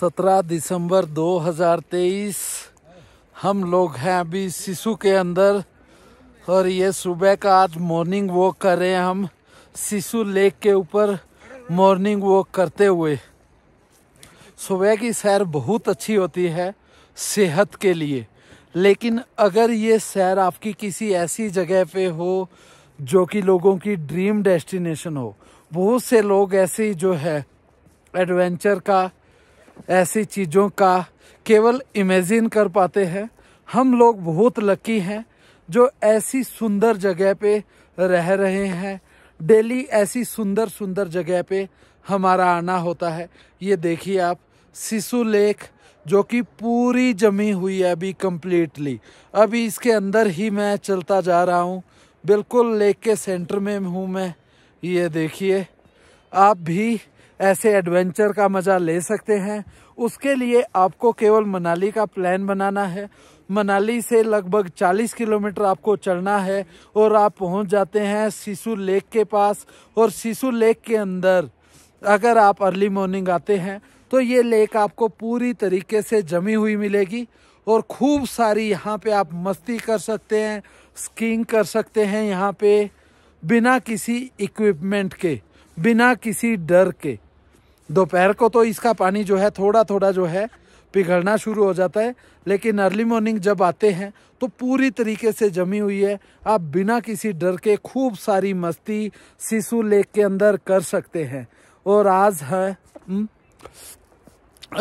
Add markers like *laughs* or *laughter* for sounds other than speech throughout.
सत्रह दिसंबर 2023 हम लोग हैं अभी शिशु के अंदर और ये सुबह का आज मॉर्निंग वॉक कर रहे हैं हम शिशु लेक के ऊपर मॉर्निंग वॉक करते हुए सुबह की सैर बहुत अच्छी होती है सेहत के लिए लेकिन अगर ये सैर आपकी किसी ऐसी जगह पे हो जो कि लोगों की ड्रीम डेस्टिनेशन हो बहुत से लोग ऐसे ही जो है एडवेंचर का ऐसी चीज़ों का केवल इमेजिन कर पाते हैं हम लोग बहुत लकी हैं जो ऐसी सुंदर जगह पे रह रहे हैं डेली ऐसी सुंदर सुंदर जगह पे हमारा आना होता है ये देखिए आप शिशु लेक जो कि पूरी जमी हुई है अभी कम्प्लीटली अभी इसके अंदर ही मैं चलता जा रहा हूँ बिल्कुल लेक के सेंटर में हूँ मैं ये देखिए आप भी ऐसे एडवेंचर का मज़ा ले सकते हैं उसके लिए आपको केवल मनाली का प्लान बनाना है मनाली से लगभग 40 किलोमीटर आपको चलना है और आप पहुंच जाते हैं शीशु लेक के पास और शीशु लेक के अंदर अगर आप अर्ली मॉर्निंग आते हैं तो ये लेक आपको पूरी तरीके से जमी हुई मिलेगी और खूब सारी यहाँ पे आप मस्ती कर सकते हैं स्कीइंग कर सकते हैं यहाँ पे बिना किसी इक्विपमेंट के बिना किसी डर के दोपहर को तो इसका पानी जो है थोड़ा थोड़ा जो है पिघलना शुरू हो जाता है लेकिन अर्ली मॉर्निंग जब आते हैं तो पूरी तरीके से जमी हुई है आप बिना किसी डर के खूब सारी मस्ती शिशु लेक के अंदर कर सकते हैं और आज है हम्म,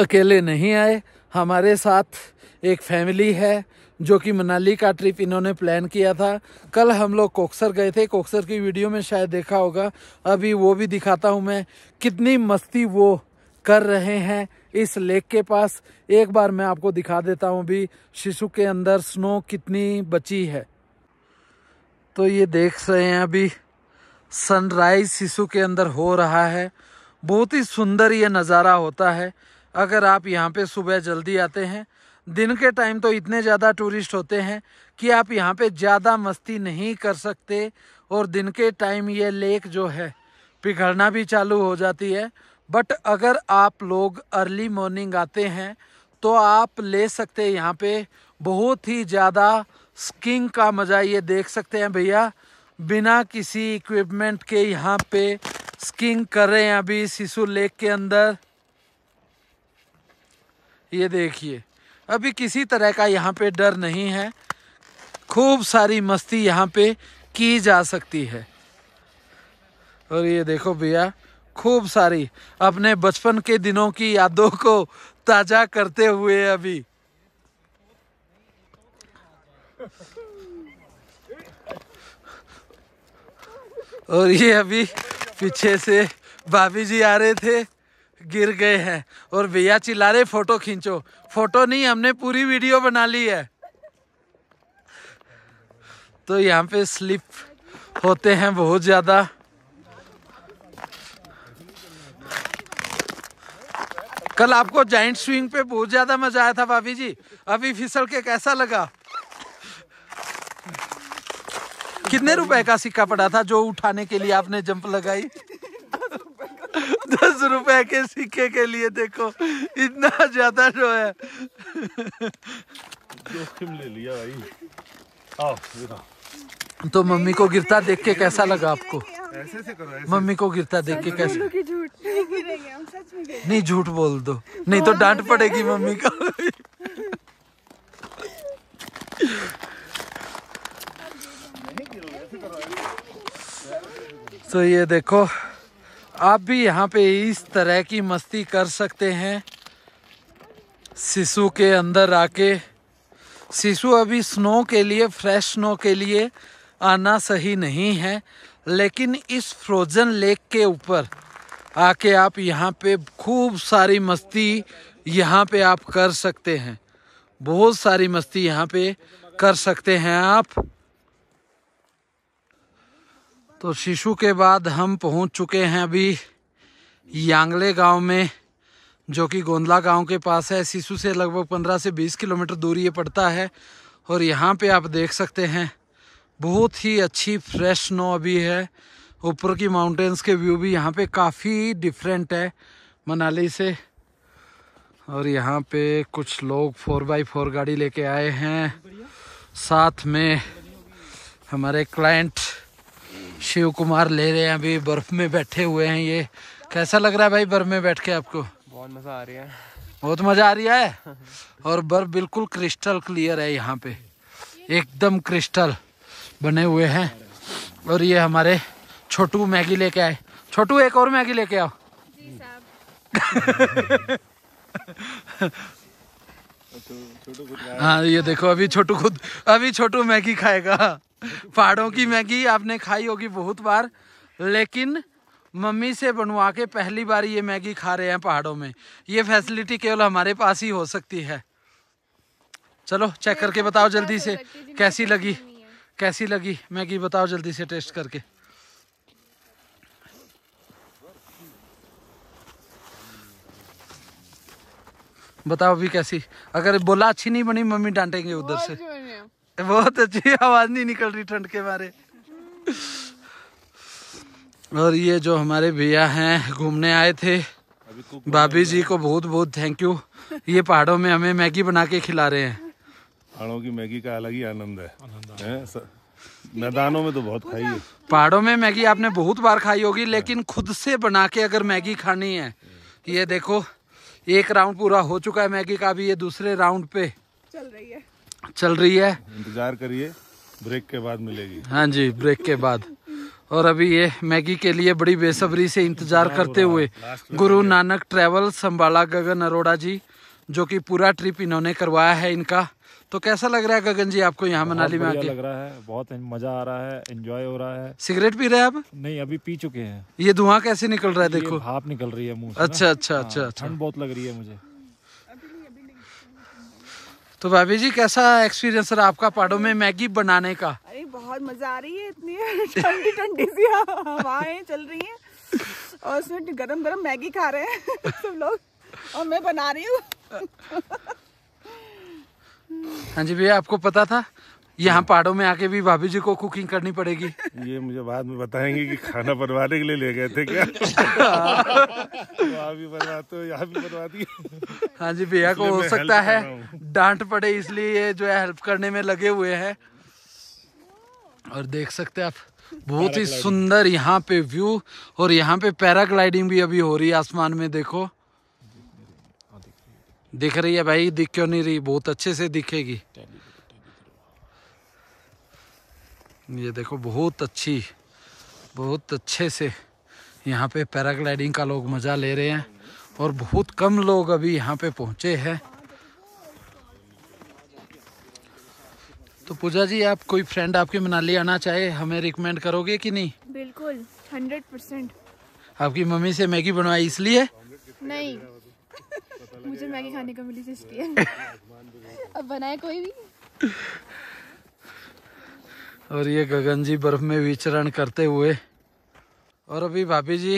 अकेले नहीं आए हमारे साथ एक फैमिली है जो कि मनाली का ट्रिप इन्होंने प्लान किया था कल हम लोग कोक्सर गए थे कोक्सर की वीडियो में शायद देखा होगा अभी वो भी दिखाता हूँ मैं कितनी मस्ती वो कर रहे हैं इस लेक के पास एक बार मैं आपको दिखा देता हूँ भी शिशु के अंदर स्नो कितनी बची है तो ये देख रहे हैं अभी सनराइज शिशु के अंदर हो रहा है बहुत ही सुंदर ये नज़ारा होता है अगर आप यहाँ पे सुबह जल्दी आते हैं दिन के टाइम तो इतने ज़्यादा टूरिस्ट होते हैं कि आप यहाँ पे ज़्यादा मस्ती नहीं कर सकते और दिन के टाइम ये लेक जो है पिघलना भी चालू हो जाती है बट अगर आप लोग अर्ली मॉर्निंग आते हैं तो आप ले सकते हैं यहाँ पे बहुत ही ज़्यादा स्किंग का मज़ा ये देख सकते हैं भैया बिना किसी इक्विपमेंट के यहाँ पे स्किंग कर रहे हैं अभी शिशु लेक के अंदर ये देखिए अभी किसी तरह का यहाँ पे डर नहीं है खूब सारी मस्ती यहाँ पे की जा सकती है और ये देखो भैया खूब सारी अपने बचपन के दिनों की यादों को ताजा करते हुए अभी और ये अभी पीछे से भाभी जी आ रहे थे गिर गए हैं और भैया चिल्ला रहे फोटो खींचो फोटो नहीं हमने पूरी वीडियो बना ली है तो यहाँ पे स्लिप होते हैं बहुत ज़्यादा कल आपको जॉइंट स्विंग पे बहुत ज़्यादा मज़ा आया था भाभी जी अभी फिसल के कैसा लगा कितने रुपए का सिक्का पड़ा था जो उठाने के लिए आपने जंप लगाई दस रुपए के सिक्के के लिए देखो इतना ज्यादा जो है जोखिम ले लिया भाई आओ तो मम्मी को गिरता देख के कैसा लगा आपको ऐसे से करो ऐसे मम्मी को गिरता देख के कैसे नहीं झूठ बोल दो नहीं तो डांट पड़ेगी मम्मी को तो ये देखो आप भी यहाँ पे इस तरह की मस्ती कर सकते हैं शिशु के अंदर आके शिशु अभी स्नो के लिए फ्रेश स्नो के लिए आना सही नहीं है लेकिन इस फ्रोज़न लेक के ऊपर आके आप यहाँ पे खूब सारी मस्ती यहाँ पे आप कर सकते हैं बहुत सारी मस्ती यहाँ पे कर सकते हैं आप तो शिशु के बाद हम पहुंच चुके हैं अभी यांगले गांव में जो कि गोंदला गांव के पास है शिशु से लगभग 15 से 20 किलोमीटर दूरी ये पड़ता है और यहाँ पे आप देख सकते हैं बहुत ही अच्छी फ्रेश स्नो अभी है ऊपर की माउंटेन्स के व्यू भी यहाँ पे काफ़ी डिफरेंट है मनाली से और यहाँ पे कुछ लोग फोर बाई फोर गाड़ी लेके आए हैं साथ में हमारे क्लाइंट शिव कुमार ले रहे हैं अभी बर्फ में बैठे हुए हैं ये कैसा लग रहा है भाई बर्फ में बैठ के आपको बहुत मजा आ रहा है बहुत मजा आ रहा है *laughs* और बर्फ बिल्कुल क्रिस्टल क्लियर है यहाँ पे एकदम क्रिस्टल बने हुए हैं और ये हमारे छोटू मैगी लेके आए छोटू एक और मैगी लेके आओ *laughs* हाँ ये देखो अभी छोटू खुद अभी छोटू मैगी खाएगा पहाड़ों की मैगी आपने खाई होगी बहुत बार लेकिन मम्मी से बनवा के पहली बार ये मैगी खा रहे हैं पहाड़ों में ये फैसिलिटी केवल हमारे पास ही हो सकती है चलो चेक करके बताओ जल्दी तो से कैसी लगी कैसी लगी मैगी बताओ जल्दी से टेस्ट करके बताओ अभी कैसी अगर बोला अच्छी नहीं बनी मम्मी डांटेंगे उधर से बहुत अच्छी आवाज नहीं निकल रही ठंड के मारे और ये जो हमारे भैया हैं घूमने आए थे तो भाभी जी को बहुत बहुत थैंक यू ये पहाड़ों में हमें मैगी बना के खिला रहे हैं पहाड़ों की मैगी का अलग ही आनंद है, है मैदानों में तो बहुत खाई है पहाड़ों में मैगी आपने बहुत बार खाई होगी लेकिन खुद से बना के अगर मैगी खानी है ये देखो एक राउंड पूरा हो चुका है मैगी का भी ये दूसरे राउंड पे चल रही है चल रही है इंतजार करिए ब्रेक के बाद मिलेगी हाँ जी ब्रेक के बाद और अभी ये मैगी के लिए बड़ी बेसब्री से इंतजार करते हुए गुरु नानक ट्रेवल संभाला गगन अरोड़ा जी जो कि पूरा ट्रिप इन्होंने करवाया है इनका तो कैसा लग रहा है गगन जी आपको यहाँ मनाली में आके लग रहा है बहुत मजा आ रहा है एंजॉय हो रहा है सिगरेट पी रहे हैं आप नहीं अभी पी चुके हैं ये धुआं कैसे निकल रहा है देखो आप निकल रही है मुंह अच्छा, अच्छा अच्छा हाँ, अच्छा ठंड बहुत लग रही है मुझे तो भाभी जी कैसा एक्सपीरियंस रहा आपका पहाड़ों में मैगी बनाने का अरे बहुत मजा आ रही है इतनी *laughs* ठंडी ठंडी सी हवाएं चल रही हैं और उसमें गरम गरम मैगी खा रहे हैं *laughs* सब लोग और मैं बना रही हूँ हाँ जी भैया आपको पता था यहाँ पहाड़ों में आके भी भाभी जी को कुकिंग करनी पड़ेगी ये मुझे बाद में बताएंगे कि खाना बनवाने के लिए ले गए थे क्या *laughs* भी बनवाते हो यहाँ भी बनवाती हाँ जी भैया को हो सकता है डांट पड़े इसलिए ये जो है हेल्प करने में लगे हुए हैं और देख सकते हैं आप बहुत ही सुंदर यहाँ पे व्यू और यहाँ पे पैराग्लाइडिंग भी अभी हो रही है आसमान में देखो हाँ, दिख रही है भाई दिख क्यों नहीं रही बहुत अच्छे से दिखेगी ये देखो बहुत अच्छी बहुत अच्छे से यहाँ पे पैराग्लाइडिंग का लोग मज़ा ले रहे हैं और बहुत कम लोग अभी यहाँ पे पहुँचे हैं तो पूजा जी आप कोई फ्रेंड आपके मनाली आना चाहे हमें रिकमेंड करोगे कि नहीं बिल्कुल हंड्रेड परसेंट आपकी मम्मी से मैगी बनवाई इसलिए नहीं मुझे मैगी खाने को मिली इसलिए *laughs* अब बनाए कोई भी और ये गगन जी बर्फ में विचरण करते हुए और अभी भाभी जी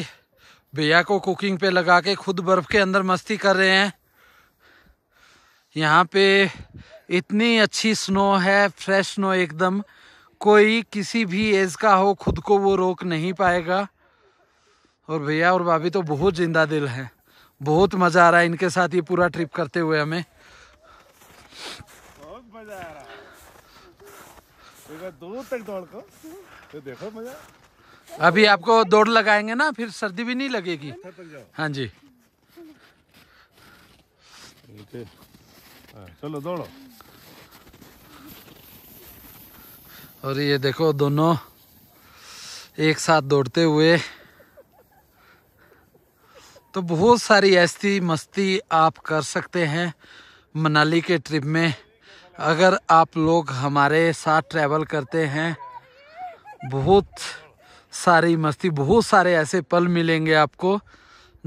भैया को कुकिंग पे लगा के खुद बर्फ के अंदर मस्ती कर रहे हैं यहाँ पे इतनी अच्छी स्नो है फ्रेश स्नो एकदम कोई किसी भी एज का हो खुद को वो रोक नहीं पाएगा और भैया और भाभी तो बहुत जिंदा दिल है बहुत मज़ा आ रहा है इनके साथ ये पूरा ट्रिप करते हुए हमें बहुत मज़ा आ रहा है दूर तक दौड़ को तो देखो मजा अभी आपको दौड़ लगाएंगे ना फिर सर्दी भी नहीं लगेगी अच्छा, हाँ जी चलो दौड़ो और ये देखो दोनों एक साथ दौड़ते हुए तो बहुत सारी ऐसी मस्ती आप कर सकते हैं मनाली के ट्रिप में अगर आप लोग हमारे साथ ट्रैवल करते हैं बहुत सारी मस्ती बहुत सारे ऐसे पल मिलेंगे आपको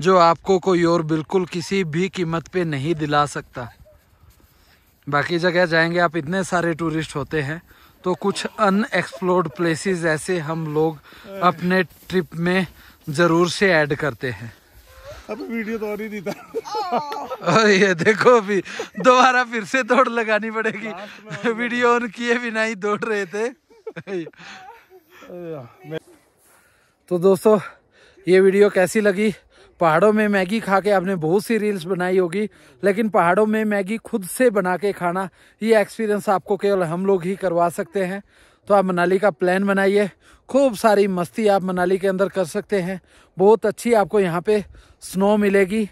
जो आपको कोई और बिल्कुल किसी भी कीमत पे नहीं दिला सकता बाकी जगह जाएंगे आप इतने सारे टूरिस्ट होते हैं तो कुछ अनएक्सप्लोर्ड प्लेसेस ऐसे हम लोग अपने ट्रिप में ज़रूर से ऐड करते हैं अब वीडियो तो नहीं था ये देखो अभी दोबारा फिर से दौड़ लगानी पड़ेगी वीडियो ऑन किए भी नहीं दौड़ रहे थे तो दोस्तों ये वीडियो कैसी लगी पहाड़ों में मैगी खा के आपने बहुत सी रील्स बनाई होगी लेकिन पहाड़ों में मैगी खुद से बना के खाना ये एक्सपीरियंस आपको केवल हम लोग ही करवा सकते हैं तो आप मनाली का प्लान बनाइए खूब सारी मस्ती आप मनाली के अंदर कर सकते हैं बहुत अच्छी आपको यहाँ पे स्नो मिलेगी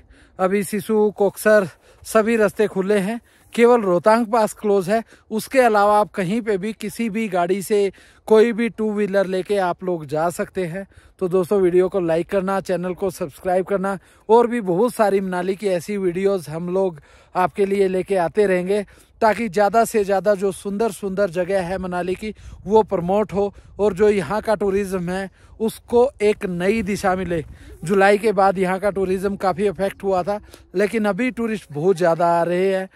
अभी सिसु कोक्सर सभी रास्ते खुले हैं केवल रोहतांग पास क्लोज है उसके अलावा आप कहीं पे भी किसी भी गाड़ी से कोई भी टू व्हीलर लेके आप लोग जा सकते हैं तो दोस्तों वीडियो को लाइक करना चैनल को सब्सक्राइब करना और भी बहुत सारी मनाली की ऐसी वीडियोस हम लोग आपके लिए लेके आते रहेंगे ताकि ज़्यादा से ज़्यादा जो सुंदर सुंदर जगह है मनाली की वो प्रमोट हो और जो यहाँ का टूरिज़्म है उसको एक नई दिशा मिले जुलाई के बाद यहाँ का टूरिज़्म काफ़ी अफेक्ट हुआ था लेकिन अभी टूरिस्ट बहुत ज़्यादा आ रहे हैं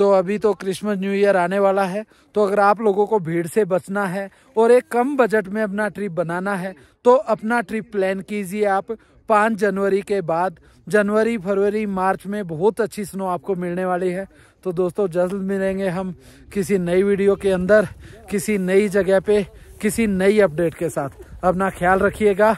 तो अभी तो क्रिसमस न्यू ईयर आने वाला है तो अगर आप लोगों को भीड़ से बचना है और एक कम बजट में अपना ट्रिप बनाना है तो अपना ट्रिप प्लान कीजिए आप पाँच जनवरी के बाद जनवरी फरवरी मार्च में बहुत अच्छी स्नो आपको मिलने वाली है तो दोस्तों जल्द मिलेंगे हम किसी नई वीडियो के अंदर किसी नई जगह पे किसी नई अपडेट के साथ अपना ख्याल रखिएगा